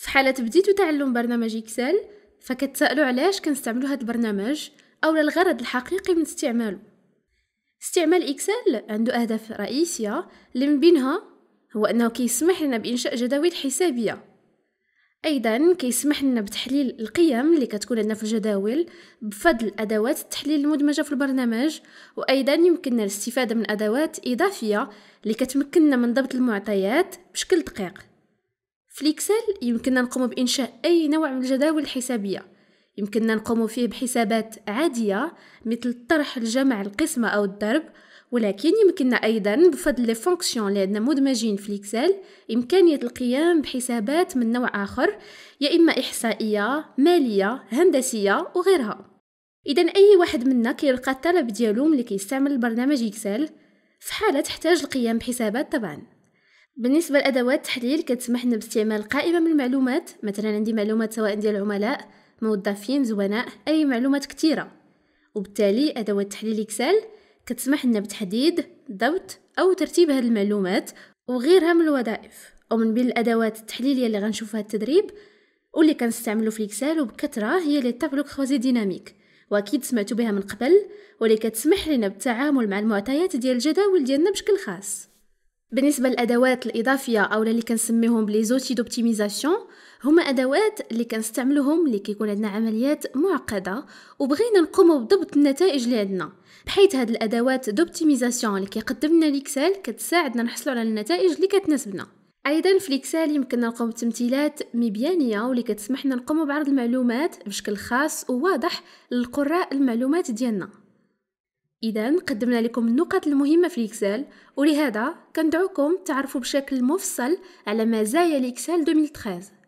في حالة بديتو تعلم برنامج إكسل فكتسألوا علاش كنستعملوا هاد البرنامج أو الغرض الحقيقي من استعماله استعمال إكسل عنده أهداف رئيسية اللي من بينها هو أنه كيسمح لنا بإنشاء جداول حسابية أيضا كيسمح لنا بتحليل القيم اللي كتكون عندنا في الجداول بفضل أدوات التحليل المدمجة في البرنامج وأيضا يمكننا الاستفادة من أدوات إضافية اللي كتمكننا من ضبط المعطيات بشكل دقيق فليكسل يمكننا نقوم بإنشاء أي نوع من الجداول الحسابية يمكننا نقوم فيه بحسابات عادية مثل الطرح الجمع القسمة أو الضرب ولكن يمكننا أيضا بفضل لي فونكسيون اللي عندنا مدمجين في الإكسل إمكانية القيام بحسابات من نوع آخر يا إما إحصائية مالية هندسية وغيرها إذا أي واحد منا كيلقى الطلب ديالو ملي كيستعمل البرنامج إكسل في حالة تحتاج القيام بحسابات طبعا بالنسبه لادوات التحليل كتسمح لنا باستعمال قائمه من المعلومات مثلا عندي معلومات سواء ديال العملاء موظفين زبناء اي معلومات كثيره وبالتالي ادوات تحليل اكسل كتسمح لنا بتحديد ضبط او ترتيب هذه المعلومات وغيرها من الوظائف ومن بين الادوات التحليليه اللي غنشوفها التدريب واللي كنستعملو في الاكسل وبكثره هي لي طابلو كروزي ديناميك واكيد سمعتوا بها من قبل واللي كتسمح لنا بالتعامل مع المعطيات ديال الجداول ديالنا بشكل خاص بالنسبه للادوات الاضافيه او اللي كنسميهم لي زوتي دوبتيميزاسيون هما ادوات اللي كنستعملهم اللي كيكون عندنا عمليات معقده وبغينا نقوم بضبط النتائج اللي عندنا بحيث هاد الادوات دوبتيميزاسيون اللي كيقدم لنا ليكسال كتساعدنا نحصلوا على النتائج اللي كتناسبنا ايضا في الاكسل يمكننا نقوم بتمثيلات مبيانيه واللي كتسمح لنا نقوم بعرض المعلومات بشكل خاص وواضح للقراء المعلومات ديالنا إذا قدمنا لكم النقط المهمة في الإكسل ولهذا كندعوكم تعرفوا بشكل مفصل على مزايا الإكسل 2013